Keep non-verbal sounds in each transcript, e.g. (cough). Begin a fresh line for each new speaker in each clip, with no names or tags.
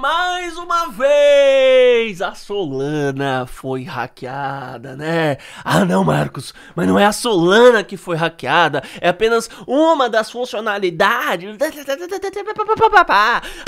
mais uma vez! a Solana foi hackeada, né? Ah, não, Marcos, mas não é a Solana que foi hackeada, é apenas uma das funcionalidades.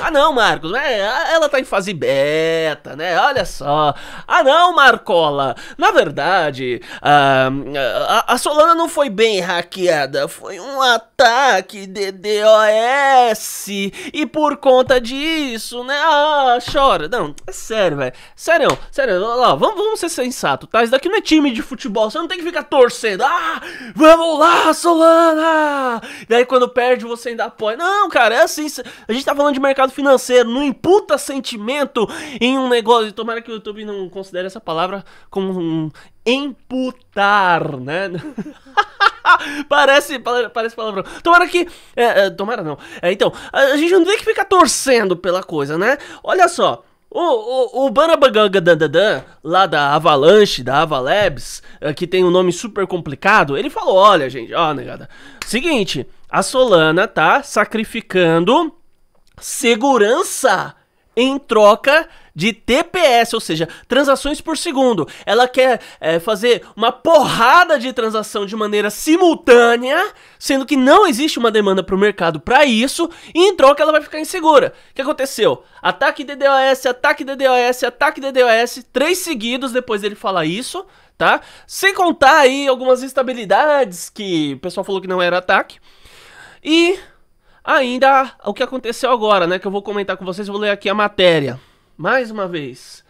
Ah, não, Marcos, é, ela tá em fase beta, né? Olha só. Ah, não, Marcola, na verdade, a, ah, a, a Solana não foi bem hackeada, foi um ataque de DOS e por conta disso, né? Ah, chora. Não, é sério, velho. Sério, sério, vamos, vamos ser sensato, tá? Isso daqui não é time de futebol, você não tem que ficar torcendo. Ah, vamos lá, Solana! E aí quando perde você ainda apoia. Não, cara, é assim. A gente tá falando de mercado financeiro, não imputa sentimento em um negócio. Tomara que o YouTube não considere essa palavra como um imputar, né? (laughs) parece, parece palavrão. Tomara que. É, é, tomara não. É, então, a gente não tem que ficar torcendo pela coisa, né? Olha só. O, o, o Banabaganga Dandadan, lá da Avalanche, da Avalabs, eh, que tem um nome super complicado, ele falou: olha, gente, ó, negada. Seguinte, a Solana tá sacrificando segurança em troca de TPS, ou seja, transações por segundo. Ela quer é, fazer uma porrada de transação de maneira simultânea, sendo que não existe uma demanda para o mercado para isso, e em troca ela vai ficar insegura. O que aconteceu? Ataque DDoS, ataque DDoS, ataque DDoS, três seguidos depois dele falar isso, tá? Sem contar aí algumas instabilidades que o pessoal falou que não era ataque. E ainda o que aconteceu agora, né, que eu vou comentar com vocês, eu vou ler aqui a matéria mais uma vez,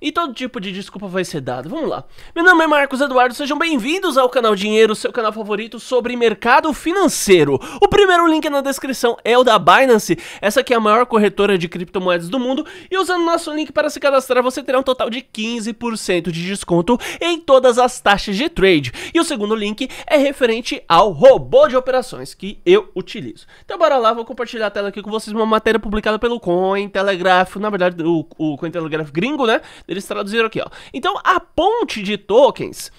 e todo tipo de desculpa vai ser dado. Vamos lá. Meu nome é Marcos Eduardo, sejam bem-vindos ao canal Dinheiro, seu canal favorito sobre mercado financeiro. O primeiro link na descrição é o da Binance, essa que é a maior corretora de criptomoedas do mundo, e usando nosso link para se cadastrar, você terá um total de 15% de desconto em todas as taxas de trade. E o segundo link é referente ao robô de operações que eu utilizo. Então bora lá, vou compartilhar a tela aqui com vocês uma matéria publicada pelo Cointelegraph, na verdade o, o Cointelegraph gringo, né? Eles traduziram aqui, ó. Então, a ponte de tokens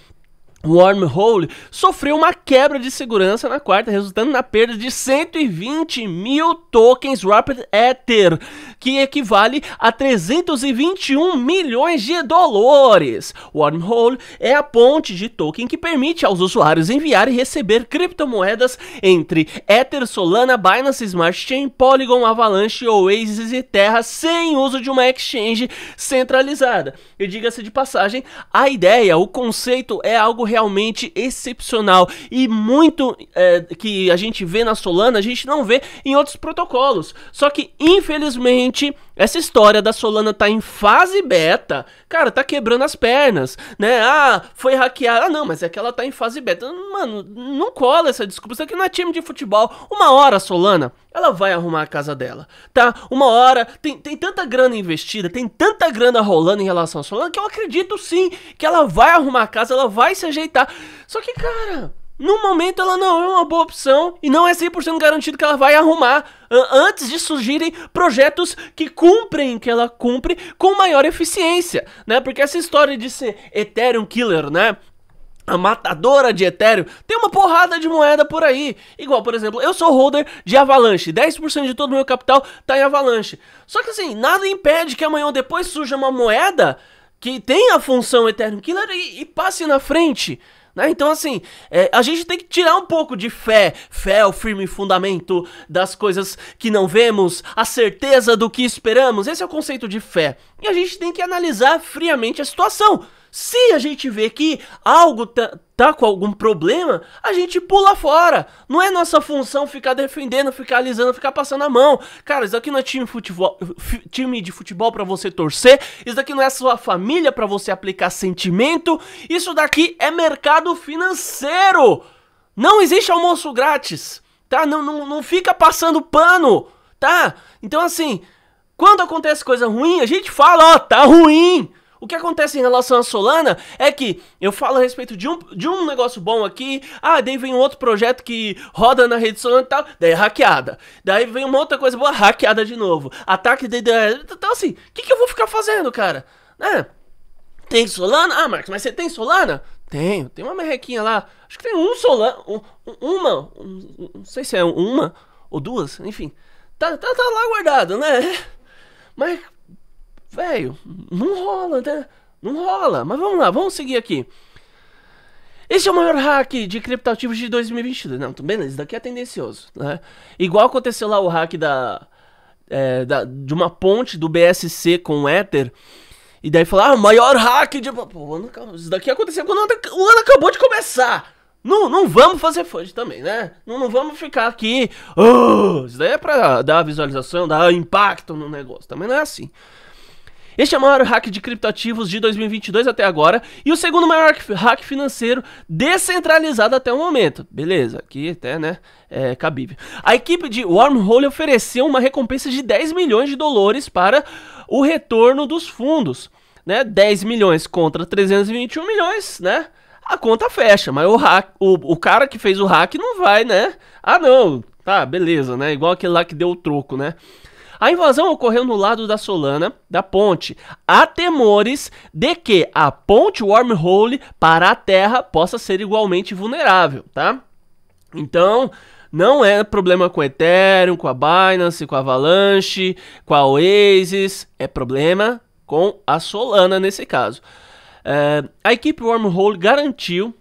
Wormhole sofreu uma quebra de segurança na quarta, resultando na perda de 120 mil tokens Rapid Ether, que equivale a 321 milhões de dólares. Wormhole é a ponte de token que permite aos usuários enviar e receber criptomoedas entre Ether, Solana, Binance Smart Chain, Polygon, Avalanche, Oasis e Terra sem uso de uma exchange centralizada. E diga-se de passagem, a ideia, o conceito é algo realmente excepcional e muito é, que a gente vê na Solana, a gente não vê em outros protocolos. Só que, infelizmente, essa história da Solana tá em fase beta, cara, tá quebrando as pernas, né? Ah, foi hackeada. Ah, não, mas é que ela tá em fase beta. Mano, não cola essa desculpa. Isso aqui não é time de futebol. Uma hora a Solana, ela vai arrumar a casa dela, tá? Uma hora, tem, tem tanta grana investida, tem tanta grana rolando em relação à Solana que eu acredito sim que ela vai arrumar a casa, ela vai se ajeitar. Só que, cara. No momento ela não é uma boa opção e não é 100% garantido que ela vai arrumar antes de surgirem projetos que cumprem que ela cumpre com maior eficiência, né? Porque essa história de ser Ethereum Killer, né? a matadora de Ethereum, tem uma porrada de moeda por aí. Igual, por exemplo, eu sou holder de Avalanche, 10% de todo o meu capital tá em Avalanche. Só que assim, nada impede que amanhã ou depois surja uma moeda que tenha a função Ethereum Killer e, e passe na frente. Né? Então, assim, é, a gente tem que tirar um pouco de fé. Fé é o firme fundamento das coisas que não vemos, a certeza do que esperamos. Esse é o conceito de fé. E a gente tem que analisar friamente a situação. Se a gente vê que algo tá, tá, com algum problema, a gente pula fora. Não é nossa função ficar defendendo, ficar alisando, ficar passando a mão. Cara, isso aqui não é time, futebol, time de futebol para você torcer. Isso aqui não é sua família para você aplicar sentimento. Isso daqui é mercado financeiro. Não existe almoço grátis, tá? Não, não, não fica passando pano, tá? Então assim, quando acontece coisa ruim, a gente fala, ó, oh, tá ruim o que acontece em relação à Solana é que eu falo a respeito de um, de um negócio bom aqui, ah, daí vem um outro projeto que roda na rede Solana e tal, daí é hackeada. Daí vem uma outra coisa boa, hackeada de novo. Ataque de. então, assim, o que, que eu vou ficar fazendo, cara? Né? Tem Solana? Ah, Marcos, mas você tem Solana? Tenho, tem uma merrequinha lá. Acho que tem um Solana. Um, uma. Um, não sei se é uma ou duas, enfim. Tá, tá, tá lá guardado, né? Mas velho, não rola, né? Não rola. Mas vamos lá, vamos seguir aqui. Esse é o maior hack de criptativos de 2022. Não, beleza, isso daqui é tendencioso. Né? Igual aconteceu lá o hack da, é, da, de uma ponte do BSC com o Ether. E daí falar, ah, maior hack de. Pô, isso daqui aconteceu quando o ano acabou de começar. Não, não vamos fazer fudge também, né? Não, não vamos ficar aqui. Oh, isso daí é pra dar visualização, dar impacto no negócio. Também não é assim. Este é o maior hack de criptoativos de 2022 até agora e o segundo maior hack financeiro descentralizado até o momento. Beleza, aqui até, né, é cabível. A equipe de Wormhole ofereceu uma recompensa de 10 milhões de dólares para o retorno dos fundos, né? 10 milhões contra 321 milhões, né? A conta fecha, mas o, hack, o, o cara que fez o hack não vai, né? Ah, não, tá, beleza, né? Igual aquele lá que deu o troco, né? A invasão ocorreu no lado da Solana, da ponte. Há temores de que a ponte wormhole para a Terra possa ser igualmente vulnerável, tá? Então, não é problema com Ethereum, com a Binance, com a Avalanche, com a Oasis, é problema com a Solana nesse caso. É, a equipe Wormhole garantiu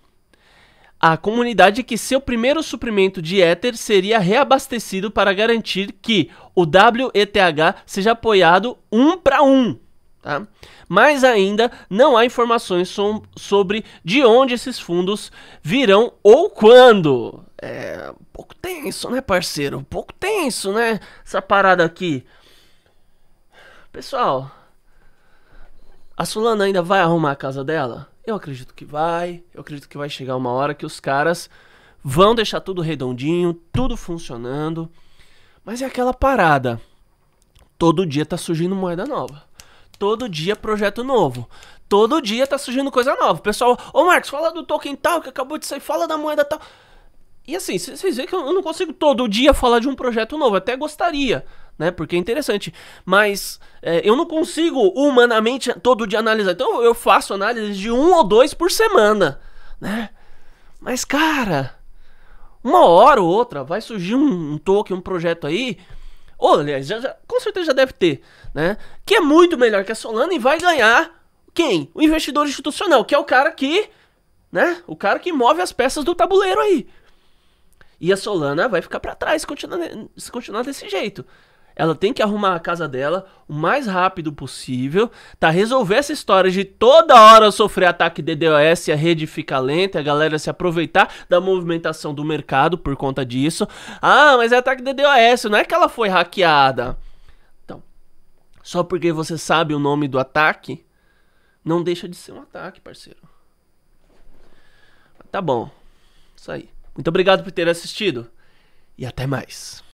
a comunidade que seu primeiro suprimento de éter seria reabastecido para garantir que o WETH seja apoiado um para um. Tá? Mas ainda não há informações sobre de onde esses fundos virão ou quando. É um pouco tenso, né, parceiro? Um pouco tenso, né? Essa parada aqui. Pessoal, a Solana ainda vai arrumar a casa dela? Eu acredito que vai, eu acredito que vai chegar uma hora que os caras vão deixar tudo redondinho, tudo funcionando. Mas é aquela parada. Todo dia tá surgindo moeda nova. Todo dia projeto novo. Todo dia tá surgindo coisa nova. Pessoal, ô Marcos, fala do token tal que acabou de sair, fala da moeda tal. E assim, vocês veem que eu não consigo todo dia falar de um projeto novo, até gostaria, né? Porque é interessante. Mas é, eu não consigo humanamente todo dia analisar. Então eu faço análise de um ou dois por semana, né? Mas cara, uma hora ou outra vai surgir um, um token, um projeto aí. Ou, aliás, já, já, com certeza já deve ter, né? Que é muito melhor que a Solana e vai ganhar quem? O investidor institucional, que é o cara que, né? O cara que move as peças do tabuleiro aí. E a Solana vai ficar para trás se continuar, se continuar desse jeito. Ela tem que arrumar a casa dela o mais rápido possível, tá? Resolver essa história de toda hora sofrer ataque de DOS, a rede fica lenta, a galera se aproveitar da movimentação do mercado por conta disso. Ah, mas é ataque de não é que ela foi hackeada. Então, só porque você sabe o nome do ataque, não deixa de ser um ataque, parceiro. Tá bom. Isso aí. Muito obrigado por ter assistido e até mais.